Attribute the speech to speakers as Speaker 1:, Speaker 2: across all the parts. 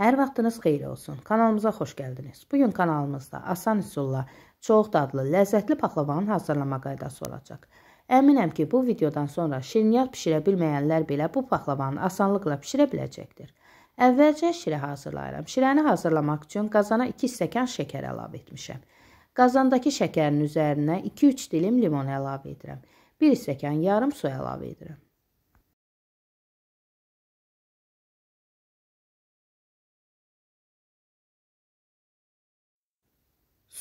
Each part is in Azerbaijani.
Speaker 1: Hər vaxtınız xeyir olsun. Kanalımıza xoş gəldiniz. Bugün kanalımızda asan üsulla çox dadlı, ləzzətli paxlavanın hazırlama qaydası olacaq. Əminəm ki, bu videodan sonra şirniyyat pişirə bilməyənlər belə bu paxlavanı asanlıqla pişirə biləcəkdir. Əvvəlcə şirə hazırlayıram. Şirəni hazırlamaq üçün qazana 2 stəkan şəkər əlavə etmişəm. Qazandakı şəkərin üzərinə 2-3 dilim limon əlavə edirəm. 1 stəkan yarım su əlavə edirəm.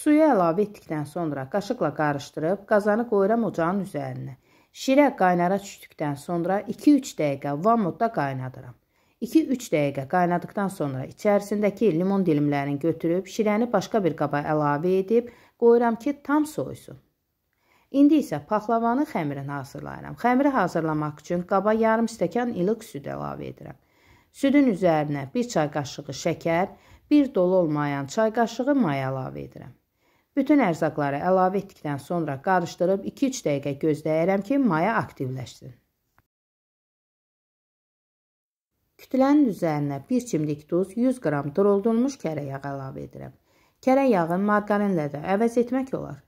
Speaker 1: Suyu əlavə etdikdən sonra qaşıqla qarışdırıb qazanı qoyuram ocağın üzərinə. Şirə qaynara düşdükdən sonra 2-3 dəqiqə vamutda qaynadıram. 2-3 dəqiqə qaynadıktan sonra içərisindəki limon dilimlərini götürüb şirəni başqa bir qaba əlavə edib qoyuram ki, tam soysun. İndi isə paxlavanı xəmirin hazırlayıram. Xəmiri hazırlamaq üçün qaba yarım stəkan ilıq süd əlavə edirəm. Südün üzərinə 1 çay qaşığı şəkər, 1 dolu olmayan çay qaşığı maya əlavə edirəm. Bütün ərzaqları əlavə etdikdən sonra qarışdırıb 2-3 dəqiqə gözləyirəm ki, maya aktivləşsin. Kütlənin üzərinə 1 çimdik duz, 100 qram duruldulmuş kərə yağı əlavə edirəm. Kərə yağı margarinlə də əvəz etmək olar.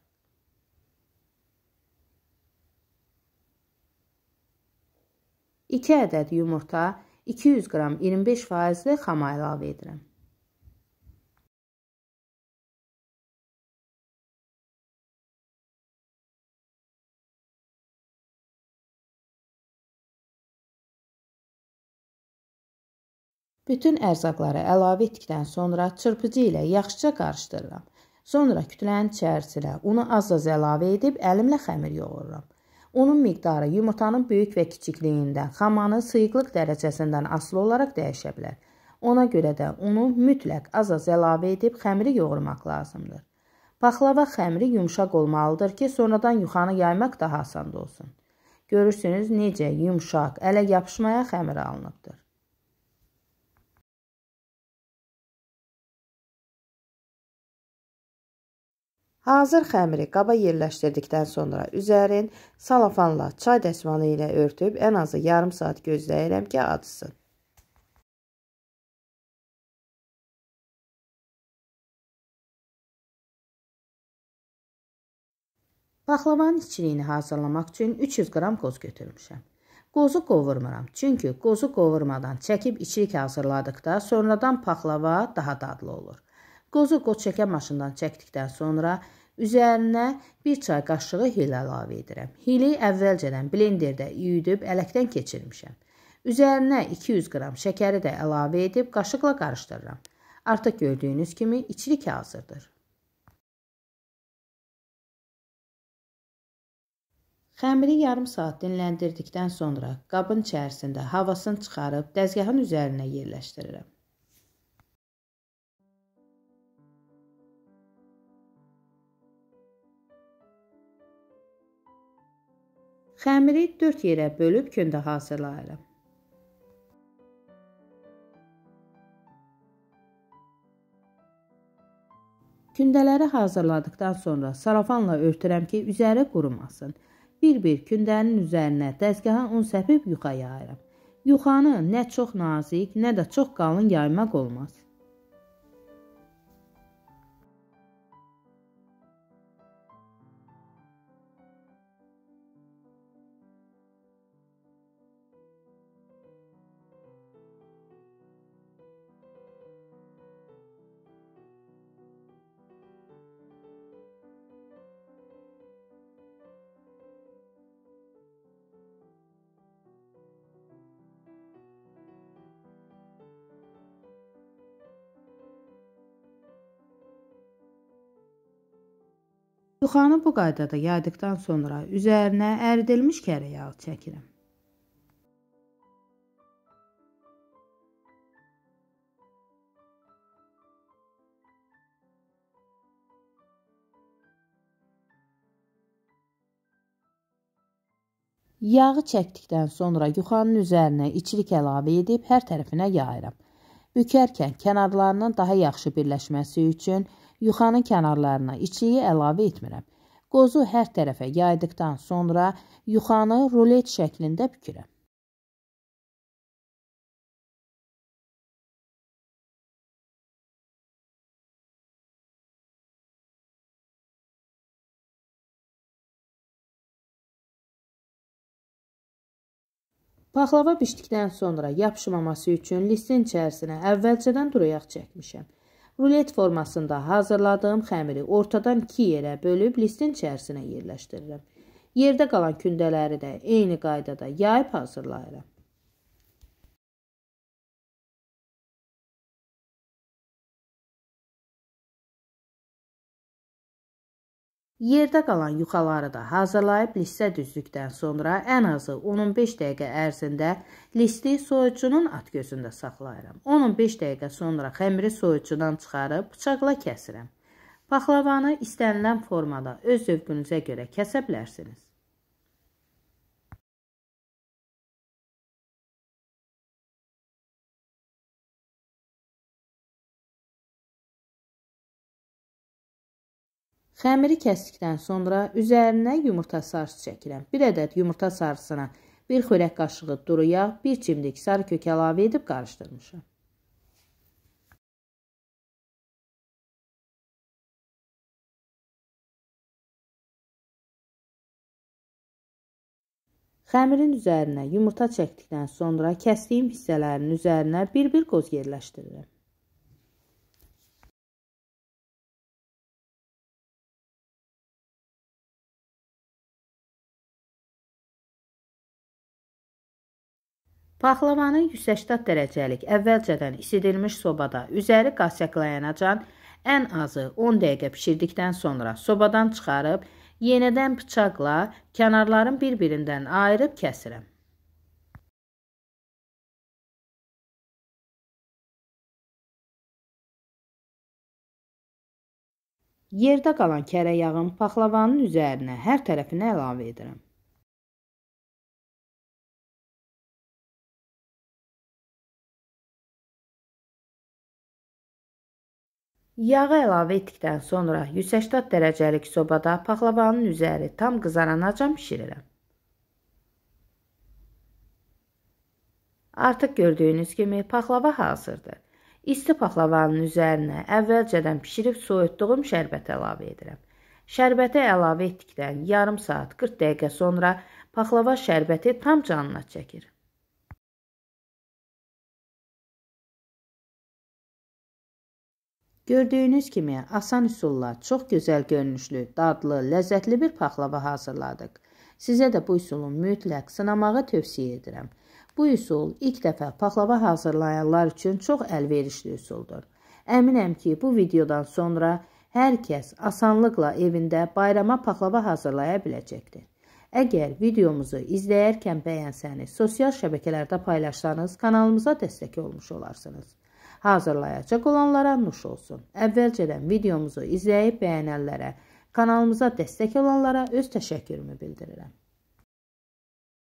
Speaker 1: İki ədəd yumurta, 200 qram 25 faizli xama əlavə edirəm. Bütün ərzaqları əlavə etdikdən sonra çırpıcı ilə yaxşıca qarışdırıram. Sonra kütlənin içərisinə unu az-az əlavə edib əlimlə xəmir yoğururam. Unun miqdarı yumurtanın böyük və kiçikliyindən, xamanın sıyıqlıq dərəcəsindən asılı olaraq dəyişə bilər. Ona görə də unu mütləq az-az əlavə edib xəmiri yoğurmaq lazımdır. Paxlava xəmiri yumşaq olmalıdır ki, sonradan yuxanı yaymaq daha asan olsun. Görürsünüz necə yumşaq, ələ yapışmaya xəmir alınıbdır.
Speaker 2: Hazır xəmiri
Speaker 1: qaba yerləşdirdikdən sonra üzərin salafanla, çay dəsmanı ilə örtüb ən azı yarım saat gözləyirəm ki, acısın. Baxlavanın içliyini hazırlamaq üçün 300 qram qoz götürmüşəm. Qozu qovurmuram, çünki qozu qovurmadan çəkib içlik hazırladıqda sonradan paxlava daha dadlı olur. Qozu qoçəkə maşından çəkdikdən sonra üzərinə bir çay qaşığı hil əlavə edirəm. Hili əvvəlcədən blenderdə üyüdüb ələkdən keçirmişəm. Üzərinə 200 qram şəkəri də əlavə edib qaşıqla qarışdırıram. Artıq gördüyünüz kimi içlik hazırdır. Xəmiri yarım saat dinləndirdikdən sonra qabın içərisində havasını çıxarıb dəzgahın üzərinə yerləşdirirəm. Xəmiri 4 yerə bölüb köndə hazırlayıram. Kündələri hazırladıqdan sonra sarafanla örtürəm ki, üzəri qurumasın. Bir-bir kündənin üzərinə dəzgaha un səpib yuxa yayıram. Yuxanı nə çox nazik, nə də çox qalın yaymaq olmaz. Buxanı bu qaydada yaydıqdan sonra üzərinə əridilmiş kərə yağı çəkirəm. Yağı çəkdikdən sonra yuxanın üzərinə içilik əlavə edib hər tərəfinə yayıram. Bükərkən kənarlarının daha yaxşı birləşməsi üçün yayıram. Yuxanın kənarlarına içiyi əlavə etmirəm. Qozu hər tərəfə yaydıqdan sonra yuxanı rulet şəklində bükürəm. Paxlava bişdikdən sonra yapışmaması üçün listin içərisinə əvvəlcədən durayaq çəkmişəm. Rulet formasında hazırladığım xəmiri ortadan 2 yerə bölüb listin içərisinə yerləşdirirəm. Yerdə qalan kündələri də eyni qaydada yayıb hazırlayıram. Yerdə qalan yuxaları da hazırlayıb listə düzdükdən sonra ən azı 10-15 dəqiqə ərzində listi soyucunun at gözündə saxlayıram. 10-15 dəqiqə sonra xəmiri soyucudan çıxarıb bıçaqla kəsirəm. Paxlavanı istənilən formada öz zövqünüzə görə kəsə bilərsiniz. Xəmiri kəsdikdən sonra üzərinə yumurta sarısı çəkirəm. Bir ədəd yumurta sarısına bir xörək qaşığı duru yağ, bir çimdik sarı kök əlavə edib qarışdırmışam. Xəmirin üzərinə yumurta çəkdikdən sonra kəsdiyim hissələrin üzərinə bir-bir qoz yerləşdirirəm. Paxlavanı 180 dərəcəlik əvvəlcədən isidilmiş sobada üzəri qaçaqlayanacaq ən azı 10 dəqiqə bişirdikdən sonra sobadan çıxarıb yenidən bıçaqla kənarların bir-birindən ayırıb kəsirəm.
Speaker 2: Yerdə qalan kərə yağın paxlavanın üzərinə hər tərəfinə əlavə edirəm.
Speaker 1: Yağı əlavə etdikdən sonra 180 dərəcəlik sobada paxlavanın üzəri tam qızaranacan bişirirəm. Artıq gördüyünüz kimi paxlava hazırdır. İsti paxlavanın üzərinə əvvəlcədən bişirib soyutduğum şərbət əlavə edirəm. Şərbəti əlavə etdikdən yarım saat 40 dəqiqə sonra paxlava şərbəti tam canına çəkir. Gördüyünüz kimi asan üsulla çox gözəl görünüşlü, dadlı, ləzzətli bir paxlava hazırladıq. Sizə də bu üsulu mütləq sınamağı tövsiyə edirəm. Bu üsul ilk dəfə paxlava hazırlayanlar üçün çox əlverişli üsuldur. Əminəm ki, bu videodan sonra hər kəs asanlıqla evində bayrama paxlava hazırlaya biləcəkdir. Əgər videomuzu izləyərkən bəyənsəniz, sosial şəbəkələrdə paylaşsanız, kanalımıza dəstək olmuş olarsınız hazırlayacaq olanlara nuş olsun. Əvvəlcədən videomuzu izləyib bəyənənlərə, kanalımıza dəstək olanlara öz təşəkkürümü bildirirəm.